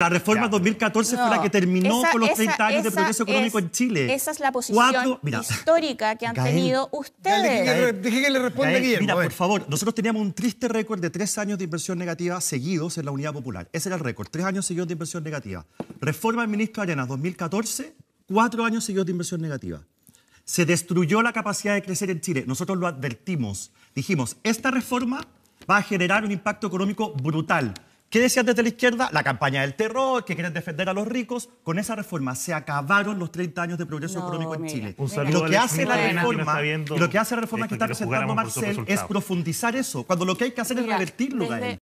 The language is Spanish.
La reforma 2014 fue la que terminó con los 30 años de progreso económico en Chile. Esa es la posición histórica que han tenido ustedes. Dije que le responda bien. Mira, por favor, nosotros teníamos un triste récord de tres años de inversión negativa seguidos en la Unidad Popular. Ese era el récord, tres años seguidos de inversión negativa. Reforma del ministro Arenas 2014, cuatro años seguidos de inversión negativa. Se destruyó la capacidad de crecer en Chile. Nosotros lo advertimos. Dijimos, esta reforma va a generar un impacto económico brutal ¿Qué decías desde la izquierda? La campaña del terror, que quieren defender a los ricos. Con esa reforma se acabaron los 30 años de progreso económico en Chile. Lo, que hace la reforma, y lo que hace la reforma que, está presentando Marcel es profundizar eso, cuando lo que hay que hacer es revertirlo.